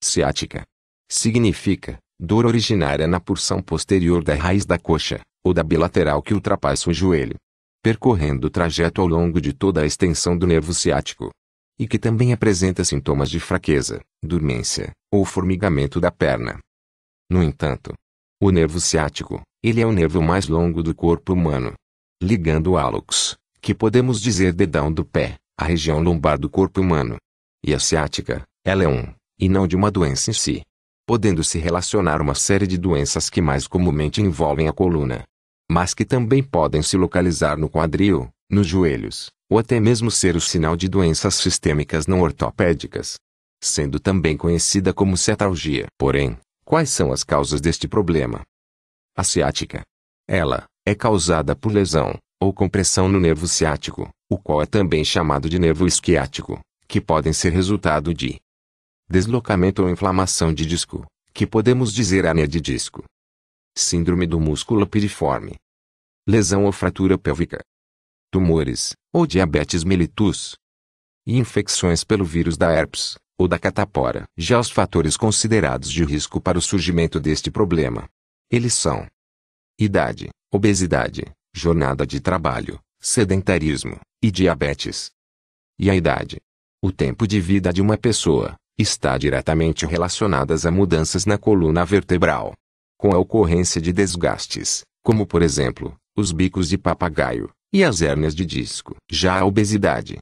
ciática. Significa, dor originária na porção posterior da raiz da coxa, ou da bilateral que ultrapassa o joelho, percorrendo o trajeto ao longo de toda a extensão do nervo ciático. E que também apresenta sintomas de fraqueza, dormência, ou formigamento da perna. No entanto, o nervo ciático, ele é o nervo mais longo do corpo humano. Ligando o álux, que podemos dizer dedão do pé, à região lombar do corpo humano. E a ciática, ela é um e não de uma doença em si. Podendo se relacionar uma série de doenças que mais comumente envolvem a coluna, mas que também podem se localizar no quadril, nos joelhos, ou até mesmo ser o sinal de doenças sistêmicas não ortopédicas, sendo também conhecida como cetalgia. Porém, quais são as causas deste problema? A ciática. Ela é causada por lesão ou compressão no nervo ciático, o qual é também chamado de nervo esquiático, que podem ser resultado de deslocamento ou inflamação de disco, que podemos dizer hérnia de disco. Síndrome do músculo piriforme. Lesão ou fratura pélvica. Tumores, ou diabetes mellitus. E infecções pelo vírus da herpes, ou da catapora. Já os fatores considerados de risco para o surgimento deste problema. Eles são idade, obesidade, jornada de trabalho, sedentarismo e diabetes. E a idade. O tempo de vida de uma pessoa, está diretamente relacionadas a mudanças na coluna vertebral. Com a ocorrência de desgastes, como por exemplo, os bicos de papagaio e as hérnias de disco. Já a obesidade.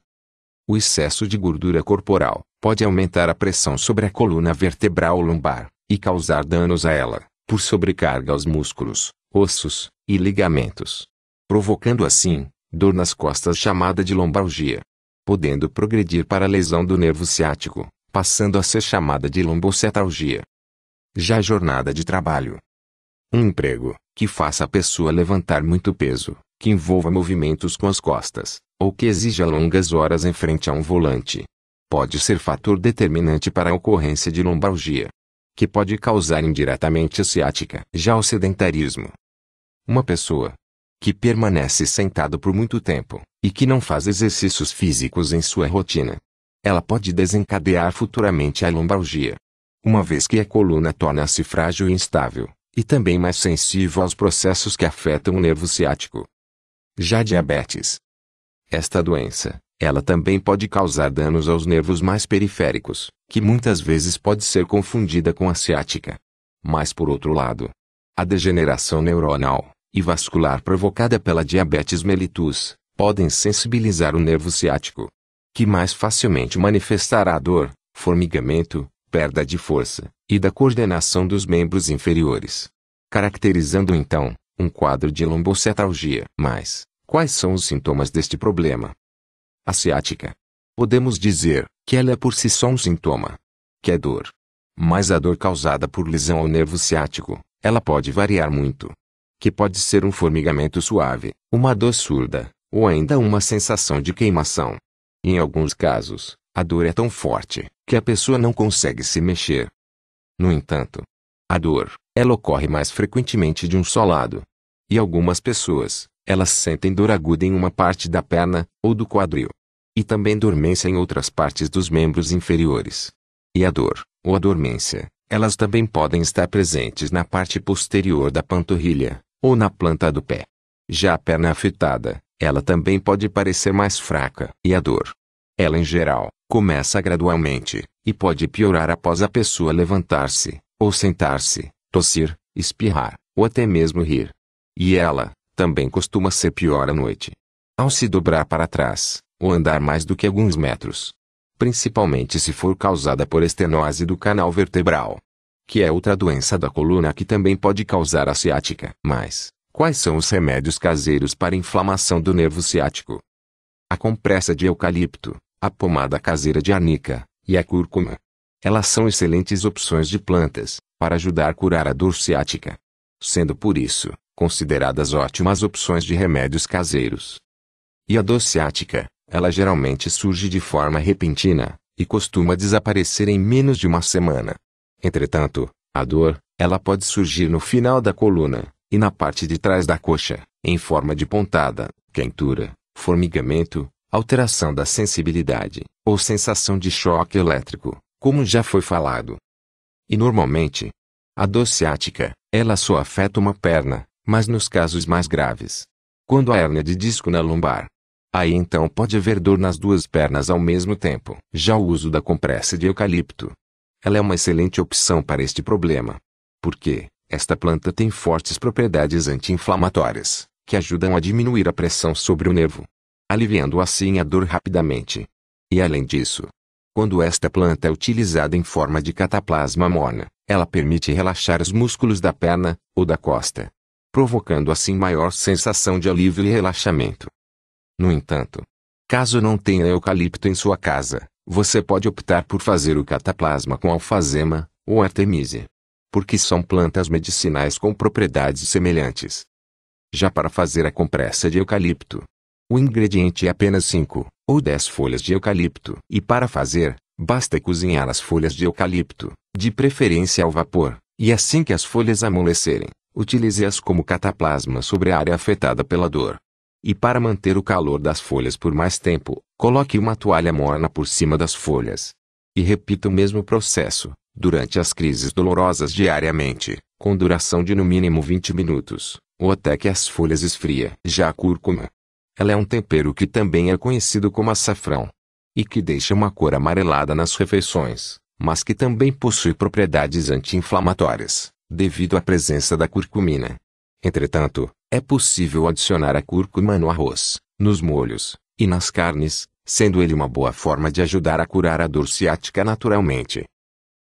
O excesso de gordura corporal pode aumentar a pressão sobre a coluna vertebral lombar e causar danos a ela, por sobrecarga aos músculos, ossos e ligamentos, provocando assim dor nas costas chamada de lombalgia, podendo progredir para a lesão do nervo ciático, passando a ser chamada de lombocetalgia. Já a jornada de trabalho. Um emprego, que faça a pessoa levantar muito peso, que envolva movimentos com as costas, ou que exija longas horas em frente a um volante. Pode ser fator determinante para a ocorrência de lombalgia, que pode causar indiretamente a ciática. Já o sedentarismo. Uma pessoa que permanece sentado por muito tempo e que não faz exercícios físicos em sua rotina, ela pode desencadear futuramente a lombalgia. Uma vez que a coluna torna-se frágil e instável, e também mais sensível aos processos que afetam o nervo ciático. Já diabetes. Esta doença, ela também pode causar danos aos nervos mais periféricos, que muitas vezes pode ser confundida com a ciática. Mas por outro lado, a degeneração neuronal e vascular provocada pela diabetes mellitus podem sensibilizar o nervo ciático, que mais facilmente manifestará dor, formigamento, perda de força e da coordenação dos membros inferiores, caracterizando então um quadro de lombocetalgia. Mas, quais são os sintomas deste problema? A ciática. Podemos dizer que ela é por si só um sintoma, que é dor. Mas a dor causada por lesão ao nervo ciático, ela pode variar muito. Que pode ser um formigamento suave, uma dor surda, ou ainda uma sensação de queimação. Em alguns casos, a dor é tão forte que a pessoa não consegue se mexer. No entanto, a dor, ela ocorre mais frequentemente de um só lado. E algumas pessoas, elas sentem dor aguda em uma parte da perna ou do quadril. E também dormência em outras partes dos membros inferiores. E a dor, ou a dormência, elas também podem estar presentes na parte posterior da panturrilha, ou na planta do pé. Já a perna afetada, ela também pode parecer mais fraca. E a dor? Ela, em geral, começa gradualmente, e pode piorar após a pessoa levantar-se, ou sentar-se, tossir, espirrar, ou até mesmo rir. E ela, também costuma ser pior à noite. Ao se dobrar para trás, ou andar mais do que alguns metros. Principalmente se for causada por estenose do canal vertebral, que é outra doença da coluna que também pode causar a ciática. Mas, Quais são os remédios caseiros para inflamação do nervo ciático? A compressa de eucalipto, a pomada caseira de anica e a cúrcuma. Elas são excelentes opções de plantas para ajudar a curar a dor ciática, sendo por isso consideradas ótimas opções de remédios caseiros. E a dor ciática, ela geralmente surge de forma repentina e costuma desaparecer em menos de uma semana. Entretanto, a dor, ela pode surgir no final da coluna, e na parte de trás da coxa, em forma de pontada, quentura, formigamento, alteração da sensibilidade, ou sensação de choque elétrico, como já foi falado. E normalmente, a dor ciática, ela só afeta uma perna, mas nos casos mais graves, quando há hérnia de disco na lombar, aí então pode haver dor nas duas pernas ao mesmo tempo. Já o uso da compressa de eucalipto, ela é uma excelente opção para este problema. Por quê? Esta planta tem fortes propriedades anti-inflamatórias, que ajudam a diminuir a pressão sobre o nervo, aliviando assim a dor rapidamente. E além disso, quando esta planta é utilizada em forma de cataplasma morna, ela permite relaxar os músculos da perna ou da costa, provocando assim maior sensação de alívio e relaxamento. No entanto, caso não tenha eucalipto em sua casa, você pode optar por fazer o cataplasma com alfazema ou artemisia porque são plantas medicinais com propriedades semelhantes. Já para fazer a compressa de eucalipto, o ingrediente é apenas 5 ou 10 folhas de eucalipto. E para fazer, basta cozinhar as folhas de eucalipto, de preferência ao vapor, e assim que as folhas amolecerem, utilize-as como cataplasma sobre a área afetada pela dor. E para manter o calor das folhas por mais tempo, coloque uma toalha morna por cima das folhas. E repita o mesmo processo, durante as crises dolorosas diariamente, com duração de no mínimo 20 minutos, ou até que as folhas esfria. Já a cúrcuma. Ela é um tempero que também é conhecido como açafrão, e que deixa uma cor amarelada nas refeições, mas que também possui propriedades anti-inflamatórias, devido à presença da curcumina. Entretanto, é possível adicionar a cúrcuma no arroz, nos molhos e nas carnes, sendo ele uma boa forma de ajudar a curar a dor ciática naturalmente.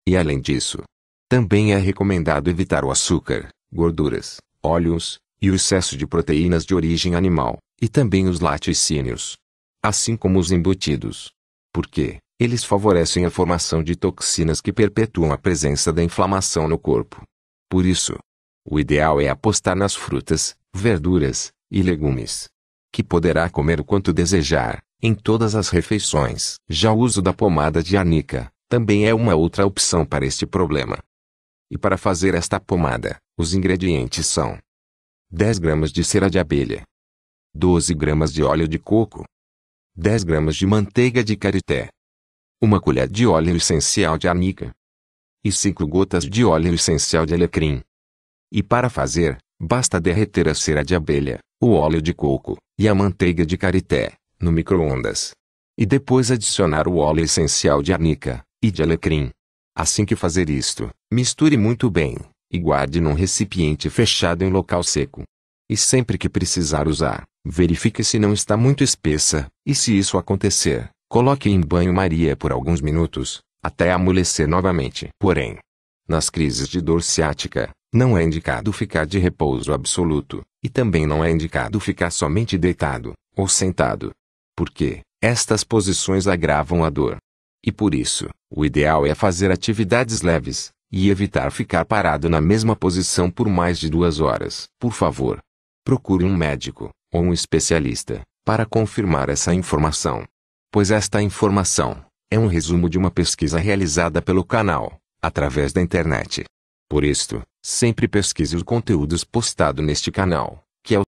E além disso, também é recomendado evitar o açúcar, gorduras, óleos e o excesso de proteínas de origem animal, e também os laticínios, assim como os embutidos. Porque eles favorecem a formação de toxinas que perpetuam a presença da inflamação no corpo. Por isso, o ideal é apostar nas frutas, verduras e legumes, que poderá comer o quanto desejar, em todas as refeições. Já o uso da pomada de arnica, também é uma outra opção para este problema. E para fazer esta pomada, os ingredientes são 10 gramas de cera de abelha, 12 gramas de óleo de coco, 10 gramas de manteiga de karité, uma colher de óleo essencial de arnica e 5 gotas de óleo essencial de alecrim. E para fazer, basta derreter a cera de abelha, o óleo de coco e a manteiga de karité no micro-ondas. E depois adicionar o óleo essencial de arnica e de alecrim. Assim que fazer isto, misture muito bem, e guarde num recipiente fechado em local seco. E sempre que precisar usar, verifique se não está muito espessa, e se isso acontecer, coloque em banho-maria por alguns minutos, até amolecer novamente. Porém, nas crises de dor ciática, não é indicado ficar de repouso absoluto, e também não é indicado ficar somente deitado ou sentado. Porque estas posições agravam a dor. E por isso, o ideal é fazer atividades leves, e evitar ficar parado na mesma posição por mais de duas horas. Por favor, procure um médico, ou um especialista, para confirmar essa informação. Pois esta informação é um resumo de uma pesquisa realizada pelo canal, através da internet. Por isto, sempre pesquise os conteúdos postados neste canal, que é o